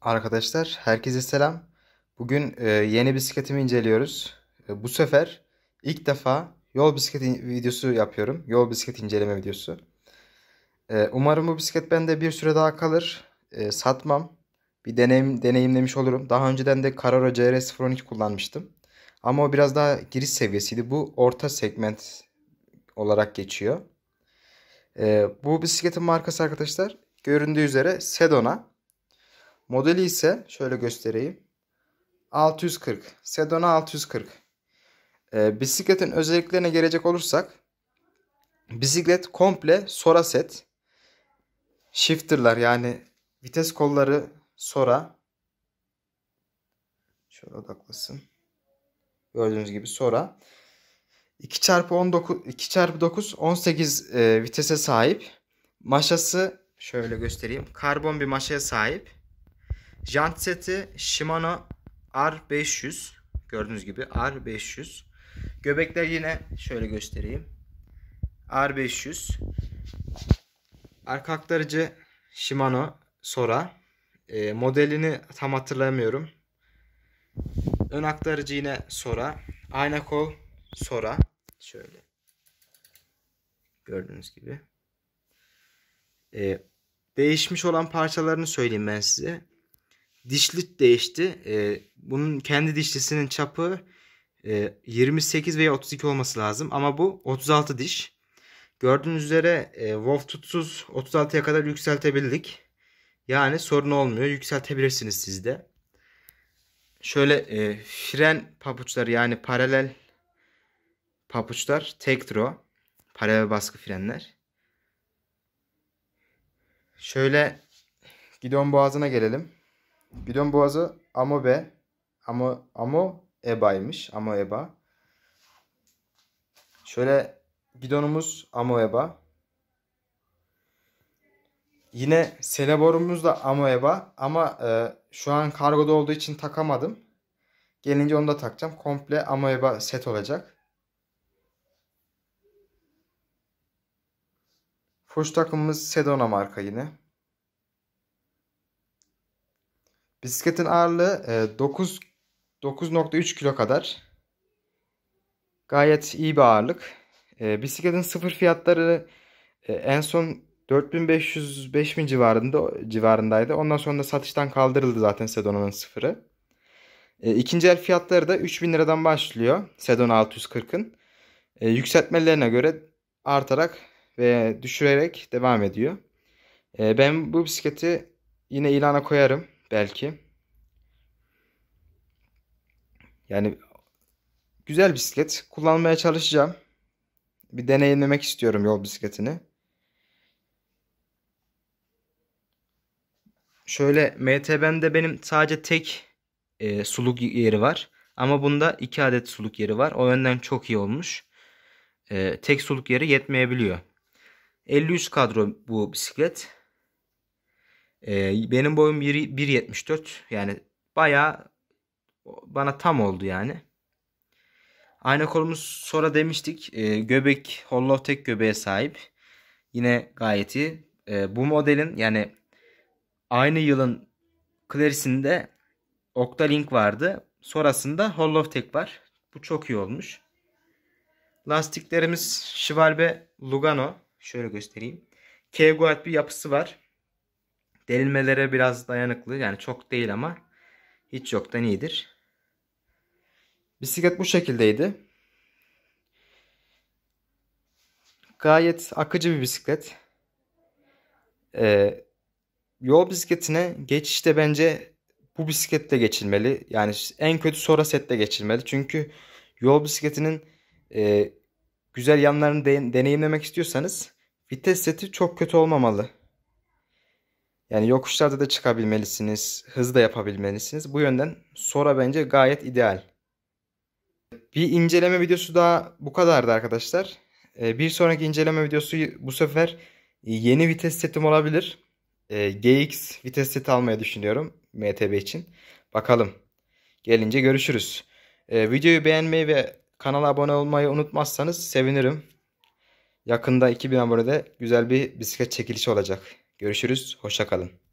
Arkadaşlar herkese selam. Bugün e, yeni bisikletimi inceliyoruz. E, bu sefer ilk defa yol bisikleti videosu yapıyorum. Yol bisiklet inceleme videosu. E, umarım bu bisiklet bende bir süre daha kalır. E, satmam. Bir deneyim, deneyimlemiş olurum. Daha önceden de Carraro CR012 kullanmıştım. Ama o biraz daha giriş seviyesiydi. Bu orta segment olarak geçiyor. E, bu bisikletin markası arkadaşlar göründüğü üzere Sedona. Modeli ise şöyle göstereyim. 640. Sedona 640. E, ee, bisikletin özelliklerine gelecek olursak bisiklet komple sora set. Shifter'lar yani vites kolları sora. Şöyle odaklasın. Gördüğünüz gibi sora. 2x19 2x9 18 e, vitese sahip. Maşası şöyle göstereyim. Karbon bir maşaya sahip. Jant seti Shimano R500. Gördüğünüz gibi R500. Göbekler yine şöyle göstereyim. R500. Arka aktarıcı Shimano Sora. E, modelini tam hatırlamıyorum. Ön aktarıcı yine Sora. Ayna kol Sora. Şöyle. Gördüğünüz gibi. E, değişmiş olan parçalarını söyleyeyim ben size dişli değişti. E, bunun kendi dişlisinin çapı e, 28 veya 32 olması lazım ama bu 36 diş. Gördüğünüz üzere e, Wolf tutsuz 36'ya kadar yükseltebildik. Yani sorun olmuyor. Yükseltebilirsiniz siz de. Şöyle e, fren papuçları yani paralel papuçlar Tektro Paralel baskı frenler. Şöyle gidon boğazına gelelim. Gidon Boğazı Amobe Amo, Amo Eba'ymış. Amo Eba. Şöyle gidonumuz Amo Eba. Yine seleborumuz da Amo Eba ama e, şu an kargoda olduğu için takamadım. Gelince onu da takacağım. Komple Amo Eba set olacak. Fuş takımımız Sedona marka yine. Bisikletin ağırlığı 9.3 e, kilo kadar. Gayet iyi bir ağırlık. E, bisikletin sıfır fiyatları e, en son 4500-5000 civarında civarındaydı. Ondan sonra da satıştan kaldırıldı zaten Sedona'nın sıfırı. İkinci el fiyatları da 3000 liradan başlıyor Sedona 640'ın. yükseltmelerine göre artarak ve düşürerek devam ediyor. ben bu bisikleti yine ilana koyarım belki. Yani güzel bisiklet. Kullanmaya çalışacağım. Bir deneyimlemek istiyorum yol bisikletini. Şöyle MTB'de benim sadece tek e, suluk yeri var. Ama bunda iki adet suluk yeri var. O yönden çok iyi olmuş. E, tek suluk yeri yetmeyebiliyor. 53 kadro bu bisiklet. Ee, benim boyum 1.74 yani baya bana tam oldu yani. aynı kolumuz sonra demiştik e, göbek hollow tek göbeğe sahip. Yine gayet iyi. E, bu modelin yani aynı yılın Claris'inde Octalink vardı. Sonrasında Hollowtech var. Bu çok iyi olmuş. Lastiklerimiz Schwalbe Lugano. Şöyle göstereyim. Kevguat bir yapısı var. Delinmelere biraz dayanıklı. Yani çok değil ama hiç yoktan iyidir. Bisiklet bu şekildeydi. Gayet akıcı bir bisiklet. Ee, yol bisikletine geçişte bence bu bisikletle geçilmeli. Yani en kötü sonra sette geçilmeli. Çünkü yol bisikletinin e, güzel yanlarını de, deneyimlemek istiyorsanız vites seti çok kötü olmamalı. Yani yokuşlarda da çıkabilmelisiniz, hız da yapabilmelisiniz. Bu yönden Sora bence gayet ideal. Bir inceleme videosu daha bu kadardı arkadaşlar. Ee, bir sonraki inceleme videosu bu sefer e, yeni vites setim olabilir. Ee, GX vites seti almayı düşünüyorum MTB için. Bakalım. Gelince görüşürüz. Ee, videoyu beğenmeyi ve kanala abone olmayı unutmazsanız sevinirim. Yakında 2000 abonede güzel bir bisiklet çekilişi olacak. Görüşürüz, Hoşça kalın.